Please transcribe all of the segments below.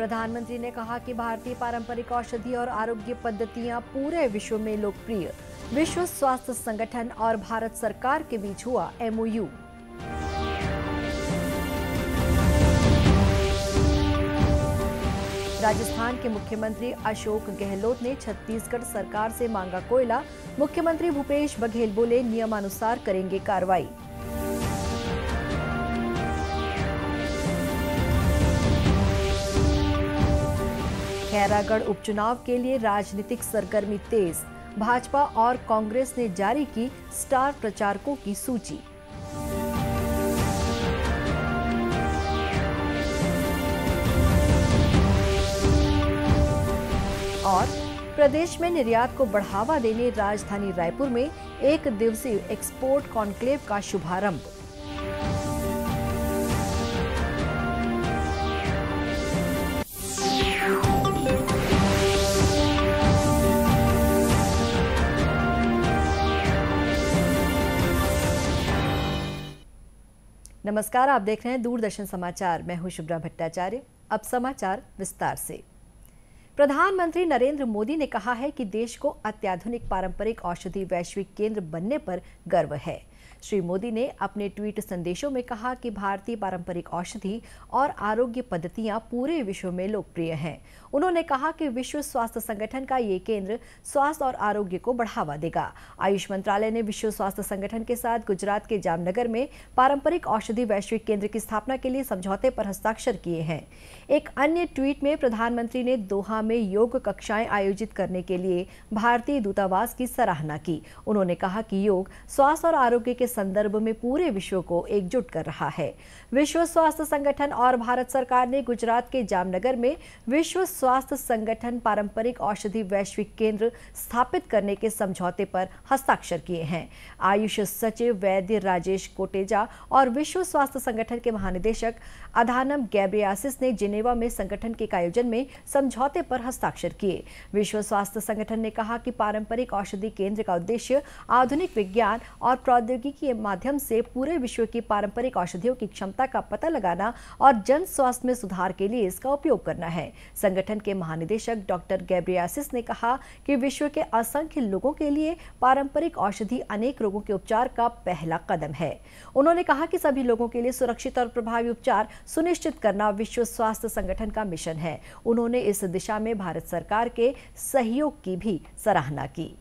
प्रधानमंत्री ने कहा कि भारतीय पारंपरिक औषधि और आरोग्य पद्धतियां पूरे विश्व में लोकप्रिय विश्व स्वास्थ्य संगठन और भारत सरकार के बीच हुआ एमओयू राजस्थान के मुख्यमंत्री अशोक गहलोत ने छत्तीसगढ़ सरकार से मांगा कोयला मुख्यमंत्री भूपेश बघेल बोले नियमानुसार करेंगे कार्रवाई खैरागढ़ उपचुनाव के लिए राजनीतिक सरगर्मी तेज भाजपा और कांग्रेस ने जारी की स्टार प्रचारकों की सूची और प्रदेश में निर्यात को बढ़ावा देने राजधानी रायपुर में एक दिवसीय एक्सपोर्ट कॉन्क्लेव का शुभारंभ नमस्कार आप देख रहे हैं दूरदर्शन समाचार मैं हूं शुभ्रा भट्टाचार्य अब समाचार विस्तार से प्रधानमंत्री नरेंद्र मोदी ने कहा है कि देश को अत्याधुनिक पारंपरिक औषधि वैश्विक केंद्र बनने पर गर्व है श्री मोदी ने अपने ट्वीट संदेशों में कहा कि भारतीय पारंपरिक औषधि और आरोग्य पद्धतियां पूरे विश्व में लोकप्रिय हैं उन्होंने कहा कि विश्व स्वास्थ्य संगठन का ये केंद्र स्वास्थ्य और आरोग्य को बढ़ावा देगा आयुष मंत्रालय ने विश्व स्वास्थ्य संगठन के साथ गुजरात के जामनगर में पारंपरिक औषधि वैश्विक केंद्र की स्थापना के लिए समझौते पर हस्ताक्षर किए हैं एक अन्य ट्वीट में प्रधानमंत्री ने दोहा में योग कक्षाएं आयोजित करने के लिए भारतीय दूतावास की सराहना की उन्होंने कहा कि योग स्वास्थ्य और आरोग्य के संदर्भ में पूरे विश्व को एकजुट कर रहा है विश्व स्वास्थ्य संगठन और भारत सरकार ने गुजरात के जामनगर में विश्व स्वास्थ्य संगठन पारंपरिक औषधि वैश्विक केंद्र स्थापित करने के समझौते पर हस्ताक्षर किए हैं आयुष सचिव वैद्य राजेश कोटेजा और विश्व स्वास्थ्य संगठन के महानिदेशक अधानम गैब्रियासिस ने जिनेवा में संगठन के आयोजन में समझौते पर हस्ताक्षर किए विश्व स्वास्थ्य संगठन ने कहा कि पारंपरिक औषधि केंद्र का उद्देश्य आधुनिक विज्ञान और प्रौद्योगिकी के माध्यम से पूरे विश्व की पारंपरिक औषधियों की क्षमता का पता लगाना और जन स्वास्थ्य में सुधार के लिए इसका उपयोग करना है संगठन के महानिदेशक डॉक्टर गैब्रियासिस ने कहा कि विश्व के असंख्य लोगों के लिए पारंपरिक औषधि अनेक रोगों के उपचार का पहला कदम है उन्होंने कहा कि सभी लोगों के लिए सुरक्षित और प्रभावी उपचार सुनिश्चित करना विश्व स्वास्थ्य संगठन का मिशन है उन्होंने इस दिशा में भारत सरकार के सहयोग की भी सराहना की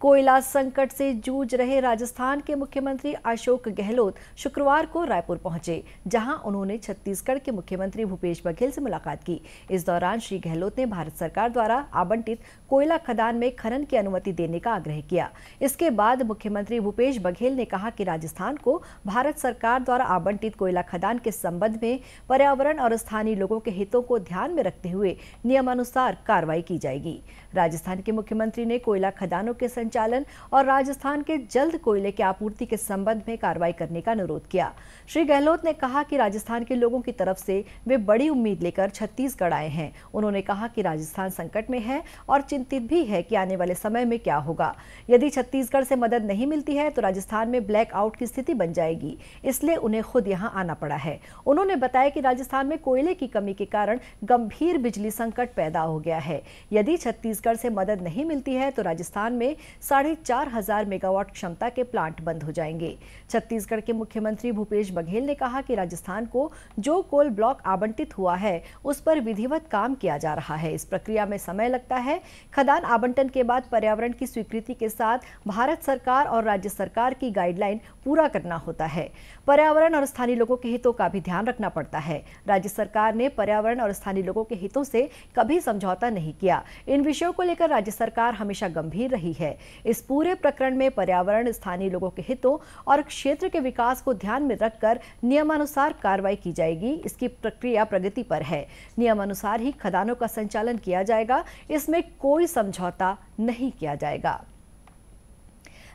कोयला संकट से जूझ रहे राजस्थान के मुख्यमंत्री अशोक गहलोत शुक्रवार को रायपुर पहुंचे जहां उन्होंने छत्तीसगढ़ के मुख्यमंत्री भूपेश बघेल से मुलाकात की इस दौरान श्री गहलोत ने भारत सरकार द्वारा आवंटित कोयला खदान में खनन की अनुमति देने का आग्रह किया इसके बाद मुख्यमंत्री भूपेश बघेल ने कहा कि राजस्थान को भारत सरकार द्वारा आवंटित कोयला खदान के संबंध में पर्यावरण और स्थानीय लोगों के हितों को ध्यान में रखते हुए नियमानुसार कार्रवाई की जाएगी राजस्थान के मुख्यमंत्री ने कोयला खदानों के संचालन और राजस्थान के जल्द कोयले की आपूर्ति के संबंध में कार्रवाई करने का अनुरोध किया श्री गहलोत ने कहा कि राजस्थान के लोगों की तरफ से वे बड़ी उम्मीद लेकर छत्तीसगढ़ आए हैं उन्होंने कहा कि राजस्थान संकट में है और चिंतित भी है कि आने वाले समय में क्या होगा यदि छत्तीसगढ़ से मदद नहीं मिलती है तो राजस्थान में ब्लैक आउट की स्थिति बन जाएगी इसलिए उन्हें खुद यहाँ आना पड़ा है उन्होंने बताया कि राजस्थान में कोयले की कमी के कारण गंभीर बिजली संकट पैदा हो गया है यदि छत्तीसगढ़ छत्तीसगढ़ से मदद नहीं मिलती है तो राजस्थान में साढ़े चार हजार मेगावाट क्षमता के प्लांट बंद हो जाएंगे छत्तीसगढ़ के मुख्यमंत्री भूपेश बघेल ने कहा कि राजस्थान को जो कोल ब्लॉक आवंटित हुआ है उस पर विधिवत काम किया जा रहा है इस प्रक्रिया में समय लगता है खदान आवंटन के बाद पर्यावरण की स्वीकृति के साथ भारत सरकार और राज्य सरकार की गाइडलाइन पूरा करना होता है पर्यावरण और स्थानीय लोगों के हितों का भी ध्यान रखना पड़ता है राज्य सरकार ने पर्यावरण और स्थानीय लोगों के हितों से कभी समझौता नहीं किया इन विषयों प्रदूषण को लेकर राज्य सरकार हमेशा गंभीर रही है इस पूरे प्रकरण में पर्यावरण स्थानीय लोगों के हितों और क्षेत्र के विकास को ध्यान में रखकर नियमानुसार कार्रवाई की जाएगी इसकी प्रक्रिया प्रगति पर है नियमानुसार ही खदानों का संचालन किया जाएगा इसमें कोई समझौता नहीं किया जाएगा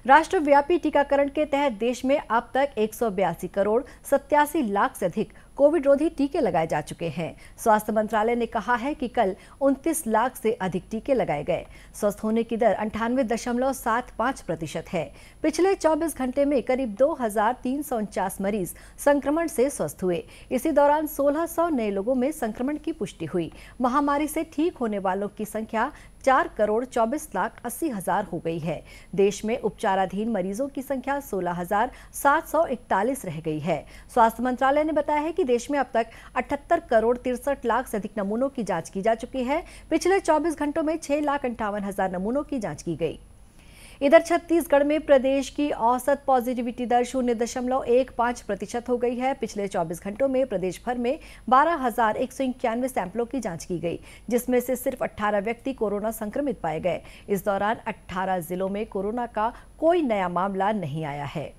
राष्ट्रव्यापी टीकाकरण के तहत देश में अब तक एक करोड़ सत्यासी लाख से अधिक कोविड रोधी टीके लगाए जा चुके हैं स्वास्थ्य मंत्रालय ने कहा है कि कल 29 लाख से अधिक टीके लगाए गए स्वस्थ होने की दर अंठानवे दशमलव सात पाँच प्रतिशत है पिछले 24 घंटे में करीब दो मरीज संक्रमण से स्वस्थ हुए इसी दौरान 1600 नए लोगों में संक्रमण की पुष्टि हुई महामारी से ठीक होने वालों की संख्या चार करोड़ चौबीस लाख अस्सी हजार हो गई है देश में उपचाराधीन मरीजों की संख्या सोलह हजार सात सौ इकतालीस रह गई है स्वास्थ्य मंत्रालय ने बताया है कि देश में अब तक अठहत्तर करोड़ तिरसठ लाख से अधिक नमूनों की जाँच की जा चुकी है पिछले चौबीस घंटों में छह लाख अंठावन हजार नमूनों की जाँच की गई इधर छत्तीसगढ़ में प्रदेश की औसत पॉजिटिविटी दर शून्य दशमलव एक पाँच प्रतिशत हो गई है पिछले 24 घंटों में प्रदेश भर में बारह हजार एक सौ इक्यानवे सैंपलों की जांच की गई जिसमें से सिर्फ 18 व्यक्ति कोरोना संक्रमित पाए गए इस दौरान 18 जिलों में कोरोना का कोई नया मामला नहीं आया है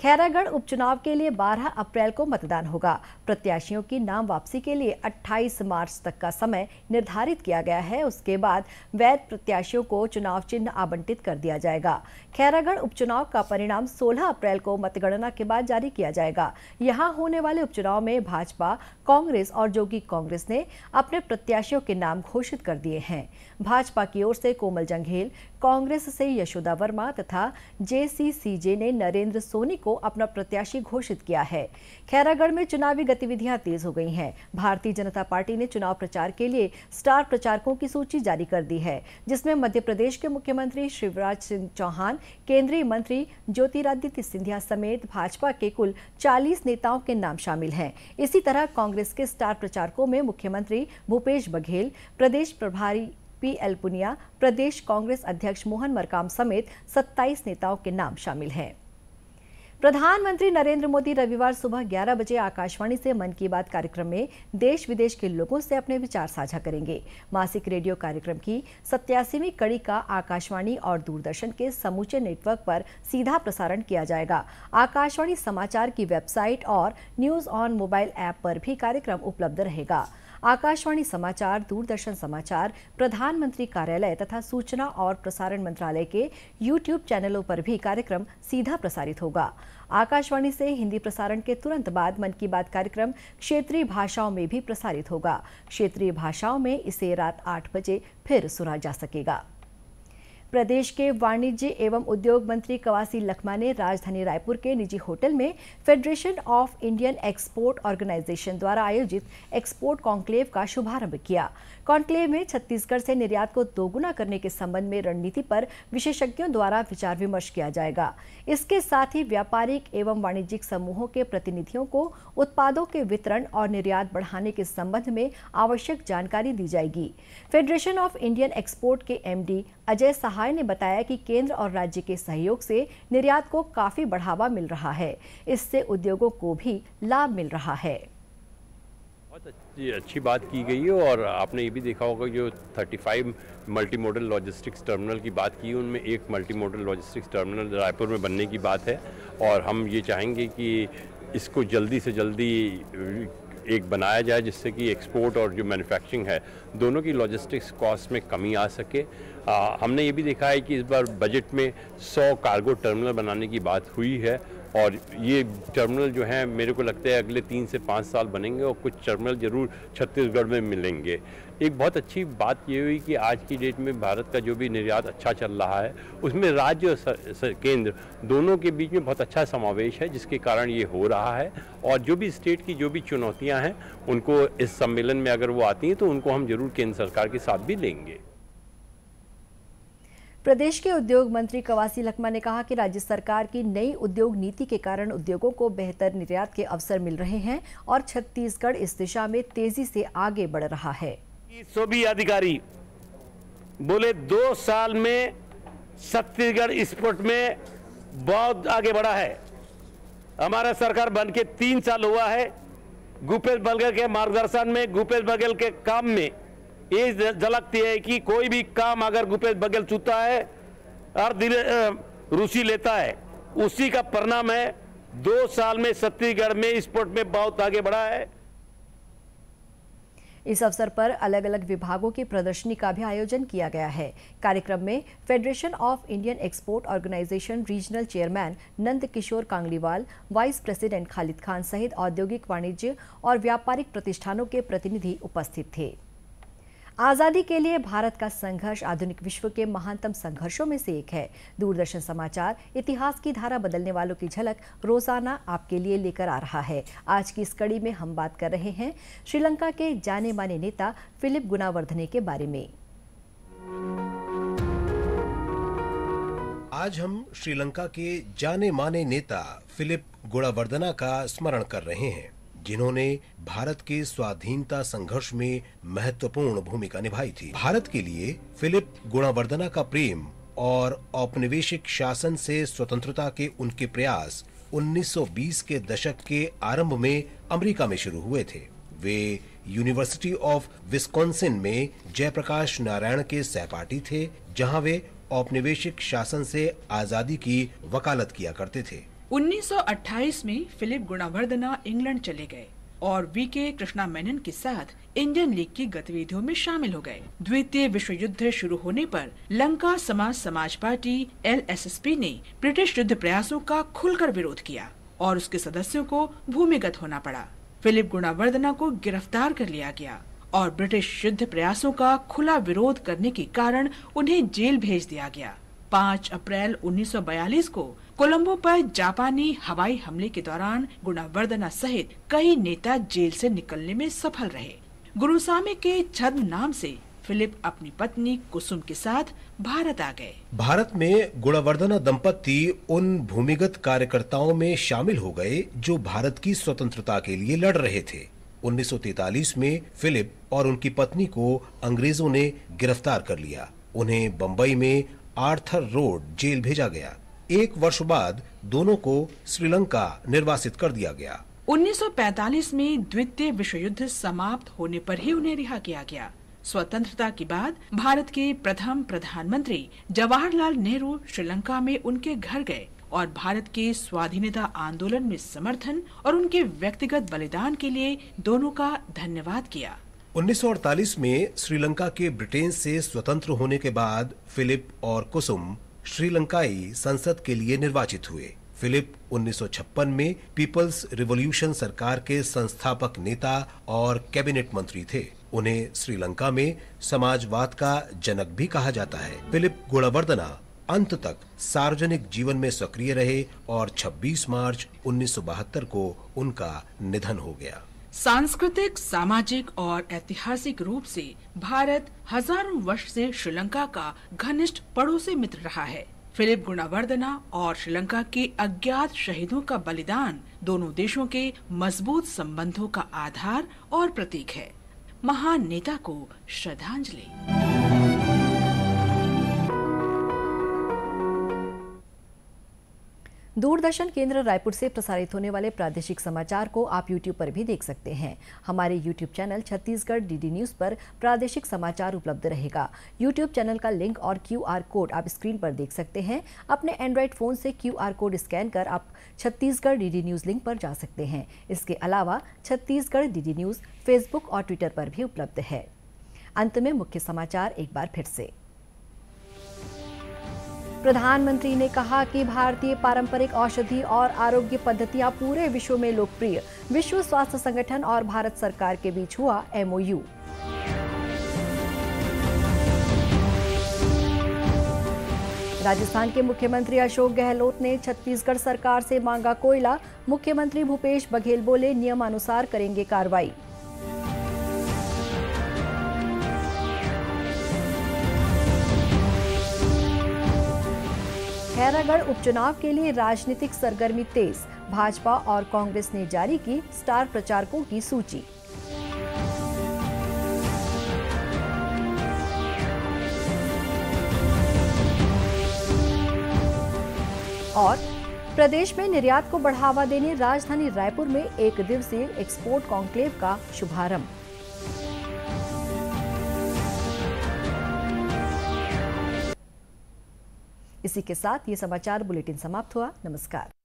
खैरागढ़ उपचुनाव के लिए 12 अप्रैल को मतदान होगा प्रत्याशियों की नाम वापसी के लिए 28 मार्च तक का समय निर्धारित किया गया है उसके बाद वैध प्रत्याशियों को चुनाव चिन्ह आवंटित कर दिया जाएगा खैरागढ़ उपचुनाव का परिणाम 16 अप्रैल को मतगणना के बाद जारी किया जाएगा यहाँ होने वाले उपचुनाव में भाजपा कांग्रेस और जोगी कांग्रेस ने अपने प्रत्याशियों के नाम घोषित कर दिए हैं भाजपा की ओर से कोमल जंघेल कांग्रेस से यशोदा वर्मा तथा जेसीसीजे ने नरेंद्र सोनी को अपना प्रत्याशी घोषित किया है खैरागढ़ में चुनावी गतिविधियां तेज हो गई हैं भारतीय जनता पार्टी ने चुनाव प्रचार के लिए स्टार प्रचारकों की सूची जारी कर दी है जिसमें मध्य प्रदेश के मुख्यमंत्री शिवराज सिंह चौहान केंद्रीय मंत्री ज्योतिरादित्य सिंधिया समेत भाजपा के कुल चालीस नेताओं के नाम शामिल हैं इसी तरह कांग्रेस के स्टार प्रचारकों में मुख्यमंत्री भूपेश बघेल प्रदेश प्रभारी पी एल पुनिया प्रदेश कांग्रेस अध्यक्ष मोहन मरकाम समेत 27 नेताओं के नाम शामिल हैं प्रधानमंत्री नरेंद्र मोदी रविवार सुबह 11 बजे आकाशवाणी से मन की बात कार्यक्रम में देश विदेश के लोगों से अपने विचार साझा करेंगे मासिक रेडियो कार्यक्रम की सत्यासीवी कड़ी का आकाशवाणी और दूरदर्शन के समूचे नेटवर्क पर सीधा प्रसारण किया जाएगा आकाशवाणी समाचार की वेबसाइट और न्यूज ऑन मोबाइल ऐप पर भी कार्यक्रम उपलब्ध रहेगा आकाशवाणी समाचार दूरदर्शन समाचार प्रधानमंत्री कार्यालय तथा सूचना और प्रसारण मंत्रालय के यूट्यूब चैनलों पर भी कार्यक्रम सीधा प्रसारित होगा आकाशवाणी से हिंदी प्रसारण के तुरंत बाद मन की बात कार्यक्रम क्षेत्रीय भाषाओं में भी प्रसारित होगा क्षेत्रीय भाषाओं में इसे रात आठ बजे फिर सुना जा सकेगा प्रदेश के वाणिज्य एवं उद्योग मंत्री कवासी लखमा ने राजधानी रायपुर के निजी होटल में Federation of Indian Export Organisation द्वारा आयोजित एक्सपोर्ट कॉन्क्लेव का शुभारंभ किया कॉन्क्लेव में छत्तीसगढ़ से निर्यात को दोगुना करने के संबंध में रणनीति पर विशेषज्ञों द्वारा विचार विमर्श किया जाएगा इसके साथ ही व्यापारिक एवं वाणिज्यिक समूहों के प्रतिनिधियों को उत्पादों के वितरण और निर्यात बढ़ाने के संबंध में आवश्यक जानकारी दी जाएगी फेडरेशन ऑफ इंडियन एक्सपोर्ट के एमडी अजय सहाय सहाय ने बताया कि केंद्र और राज्य के सहयोग से निर्यात को काफी बढ़ावा मिल रहा है इससे उद्योगों को भी लाभ मिल रहा है बहुत अच्छी अच्छी बात की गई है और आपने ये भी देखा होगा जो 35 मल्टी मॉडल लॉजिस्टिक्स टर्मिनल की बात की उनमें एक multi modal logistics terminal Raipur में बनने की बात है और हम ये चाहेंगे कि इसको जल्दी से जल्दी एक बनाया जाए जिससे कि एक्सपोर्ट और जो मैन्युफैक्चरिंग है दोनों की लॉजिस्टिक्स कॉस्ट में कमी आ सके आ, हमने ये भी देखा है कि इस बार बजट में 100 कार्गो टर्मिनल बनाने की बात हुई है और ये टर्मिनल जो हैं मेरे को लगता है अगले तीन से पाँच साल बनेंगे और कुछ टर्मिनल ज़रूर छत्तीसगढ़ में मिलेंगे एक बहुत अच्छी बात ये हुई कि आज की डेट में भारत का जो भी निर्यात अच्छा चल रहा है उसमें राज्य और सर, सर, केंद्र दोनों के बीच में बहुत अच्छा समावेश है जिसके कारण ये हो रहा है और जो भी स्टेट की जो भी चुनौतियाँ हैं उनको इस सम्मेलन में अगर वो आती हैं तो उनको हम जरूर केंद्र सरकार के साथ भी लेंगे प्रदेश के उद्योग मंत्री कवासी लखमा ने कहा कि राज्य सरकार की नई उद्योग नीति के कारण उद्योगों को बेहतर निर्यात के अवसर मिल रहे हैं और छत्तीसगढ़ इस दिशा में तेजी से आगे बढ़ रहा है सोबी अधिकारी बोले दो साल में छत्तीसगढ़ स्पोर्ट में बहुत आगे बढ़ा है हमारा सरकार बन के तीन साल हुआ है गुपेश बघेल के मार्गदर्शन में भूपेश बघेल के काम में ये झलकती है कि कोई भी काम अगर भूपेश बघेल चुता है और दिल रुचि लेता है उसी का परिणाम है दो साल में छत्तीसगढ़ में स्पोर्ट में बहुत आगे बढ़ा है इस अवसर पर अलग अलग विभागों की प्रदर्शनी का भी आयोजन किया गया है कार्यक्रम में Federation of Indian Export Organisation regional chairman Nand Kishore Kangliwal vice president Khalid Khan सहित औद्योगिक वाणिज्य और व्यापारिक प्रतिष्ठानों के प्रतिनिधि उपस्थित थे आज़ादी के लिए भारत का संघर्ष आधुनिक विश्व के महानतम संघर्षों में से एक है दूरदर्शन समाचार इतिहास की धारा बदलने वालों की झलक रोजाना आपके लिए लेकर आ रहा है आज की इस कड़ी में हम बात कर रहे हैं श्रीलंका के जाने माने नेता फिलिप गुनावर्धने के बारे में आज हम श्रीलंका के जाने माने नेता फिलिप गुणावर्धना का स्मरण कर रहे हैं जिन्होंने भारत के स्वाधीनता संघर्ष में महत्वपूर्ण भूमिका निभाई थी भारत के लिए फिलिप गुणावर्धना का प्रेम और औपनिवेशिक शासन से स्वतंत्रता के उनके प्रयास 1920 के दशक के आरंभ में अमेरिका में शुरू हुए थे वे यूनिवर्सिटी ऑफ विस्कॉन्सिन में जयप्रकाश नारायण के सहपाठी थे जहां वे औपनिवेशिक शासन से आजादी की वकालत किया करते थे 1928 में फिलिप गुणावर्धना इंग्लैंड चले गए और वी के कृष्णा मेनन के साथ इंडियन लीग की गतिविधियों में शामिल हो गए द्वितीय विश्व युद्ध शुरू होने पर लंका समाज समाज पार्टी एल ने ब्रिटिश युद्ध प्रयासों का खुलकर विरोध किया और उसके सदस्यों को भूमिगत होना पड़ा फिलिप गुणावर्धना को गिरफ्तार कर लिया गया और ब्रिटिश युद्ध प्रयासों का खुला विरोध करने के कारण उन्हें जेल भेज दिया गया 5 अप्रैल 1942 को कोलंबो पर जापानी हवाई हमले के दौरान गुणावर्धना सहित कई नेता जेल से निकलने में सफल रहे गुरुसामी के छद्म नाम से फिलिप अपनी पत्नी कुसुम के साथ भारत आ गए भारत में गुणवर्धना दंपति उन भूमिगत कार्यकर्ताओं में शामिल हो गए जो भारत की स्वतंत्रता के लिए लड़ रहे थे 1943 में फिलिप और उनकी पत्नी को अंग्रेजों ने गिरफ्तार कर लिया उन्हें बम्बई में आर्थर रोड जेल भेजा गया एक वर्ष बाद दोनों को श्रीलंका निर्वासित कर दिया गया 1945 में द्वितीय विश्व युद्ध समाप्त होने पर ही उन्हें रिहा किया गया स्वतंत्रता के बाद भारत के प्रथम प्रधानमंत्री जवाहरलाल नेहरू श्रीलंका में उनके घर गए और भारत के स्वाधीनता आंदोलन में समर्थन और उनके व्यक्तिगत बलिदान के लिए दोनों का धन्यवाद किया 1948 में श्रीलंका के ब्रिटेन से स्वतंत्र होने के बाद फिलिप और कुसुम श्रीलंकाई संसद के लिए निर्वाचित हुए फिलिप 1956 में पीपल्स रिवॉल्यूशन सरकार के संस्थापक नेता और कैबिनेट मंत्री थे उन्हें श्रीलंका में समाजवाद का जनक भी कहा जाता है फिलिप गुणवर्धना अंत तक सार्वजनिक जीवन में सक्रिय रहे और 26 मार्च उन्नीस को उनका निधन हो गया सांस्कृतिक सामाजिक और ऐतिहासिक रूप से भारत हजारों वर्ष से श्रीलंका का घनिष्ठ पड़ोसी मित्र रहा है फिलिप गुणावर्धना और श्रीलंका के अज्ञात शहीदों का बलिदान दोनों देशों के मजबूत संबंधों का आधार और प्रतीक है महान नेता को श्रद्धांजलि दूरदर्शन केंद्र रायपुर से प्रसारित होने वाले प्रादेशिक समाचार को आप यूट्यूब पर भी देख सकते हैं हमारे YouTube channel Chhattisgarh D D news पर प्रादेशिक समाचार उपलब्ध रहेगा यूट्यूब चैनल का लिंक और आर कोड आप स्क्रीन पर देख सकते हैं अपने एंड्रॉयड फोन से आर कोड स्कैन कर आप Chhattisgarh D D news link पर जा सकते हैं इसके अलावा Chhattisgarh D D news Facebook और ट्विटर पर भी उपलब्ध है अंत में मुख्य समाचार एक बार फिर से प्रधानमंत्री ने कहा कि भारतीय पारंपरिक औषधि और आरोग्य पद्धतियां पूरे विश्व में लोकप्रिय विश्व स्वास्थ्य संगठन और भारत सरकार के बीच हुआ एमओयू राजस्थान के मुख्यमंत्री अशोक गहलोत ने छत्तीसगढ़ सरकार से मांगा कोयला मुख्यमंत्री भूपेश बघेल बोले नियमानुसार करेंगे कार्रवाई खैरागढ़ उपचुनाव के लिए राजनीतिक सरगर्मी तेज भाजपा और कांग्रेस ने जारी की स्टार प्रचारकों की सूची और प्रदेश में निर्यात को बढ़ावा देने राजधानी रायपुर में एक दिवसीय एक्सपोर्ट कॉन्क्लेव का शुभारंभ इसी के साथ ये समाचार बुलेटिन समाप्त हुआ नमस्कार